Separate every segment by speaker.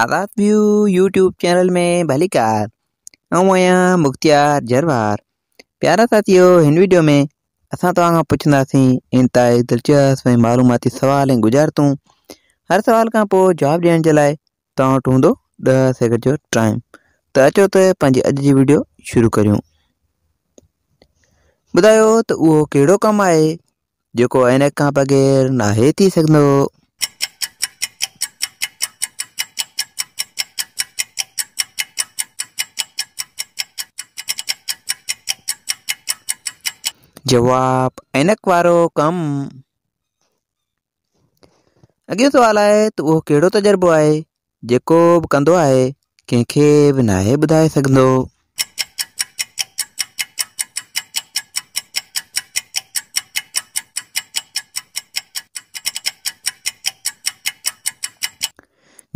Speaker 1: आदाब view YouTube channel में भलीकार car मुख्तियार जरवार प्यारा साथियों इन वीडियो में अस तव्हांखां पुछंदासीं इंतिहाई दिलचस्प ऐं मालूमाती सुवाल ऐं गुज़ारतूं हर सवाल का जवाब जवाबु ॾियण जे लाइ तव्हां वटि हूंदो जो टाइम तो अचो तो पंहिंजी अॼु जी वीडियो शुरू करूँ ॿुधायो तो उहो कहिड़ो कमु आहे जेको ऐनक बग़ैर ना थी सो जवाब एनक વારો कम अॻियो सवाल आहे तो वह कड़ो तजुर्बो आहे जो भी कह आहे कंहिंखे बि नाहे ॿुधाए सघंदो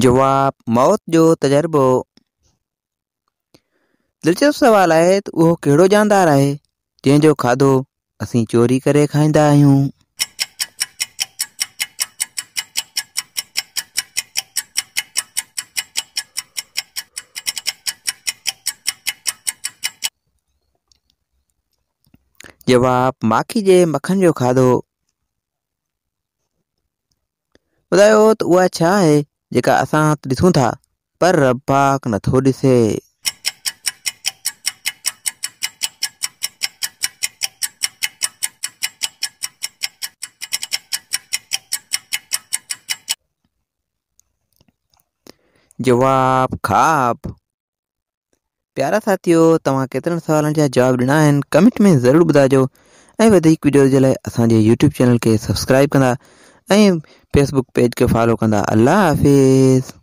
Speaker 1: जवाब मौत जो तजुर्बो दिलचस्प सवाल है तो वह कड़ो जानदार है जो खाधो असी चोरी करे खाइंदा आहियूं जवाब माखी जे मखन जो खाधो ॿुधायो त उहा छा आहे जेका असां ॾिसूं था पर रबाक नथो ॾिसे जवाब खाब प्यारा साथियों तव्हां केत सवाल जा जवाब दिना कमेंट में जरूर ॿुधाइजो वीडियो जे लाइ असांजे यूट्यूब चैनल के सब्सक्राइब कंदा फेसबुक पेज के फॉलो कंदा अल्लाह हाफ़िज़